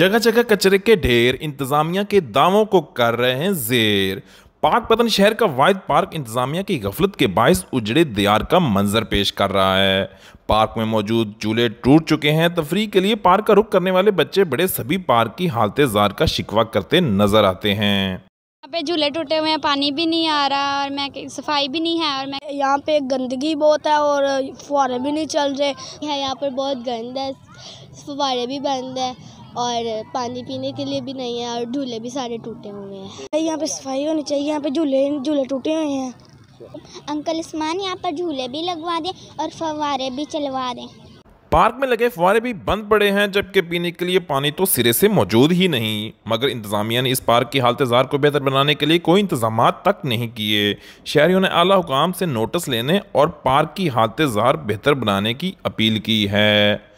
जगह जगह कचरे के ढेर इंतजामिया के दावों को कर रहे हैं जेर पाक पतन शहर का वायद पार्क इंतजामिया की गफलत के बायस उजड़े दियार का मंजर पेश कर रहा है पार्क में मौजूद चूल्हे टूट चुके हैं तफरी के लिए पार्क का रुख करने वाले बच्चे बड़े सभी पार्क की हालत जार का शिकवा करते नजर आते हैं यहाँ पे झूले टूटे हुए हैं पानी भी नहीं आ रहा और मैं सफाई भी नहीं है और मैं यहाँ पे गंदगी बहुत है और फुहारे भी नहीं चल रहे यहाँ पर बहुत गंद है फुहारे भी बंद है और पानी पीने के लिए भी नहीं है और झूले भी सारे टूटे हुए हैं यहाँ पे सफाई होनी चाहिए यहाँ पे झूले झूले टूटे हुए हैं अंकल इस्मान यहाँ पर झूले भी लगवा दें और फवारे भी चलवा दें पार्क में लगे फवारे भी बंद पड़े हैं जबकि पीने के लिए पानी तो सिरे से मौजूद ही नहीं मगर इंतजामिया ने इस पार्क की हालत जार को बेहतर बनाने के लिए कोई इंतजाम तक नहीं किए शहरियों ने आला हुकाम से नोटिस लेने और पार्क की हालत जार बेहतर बनाने की अपील की है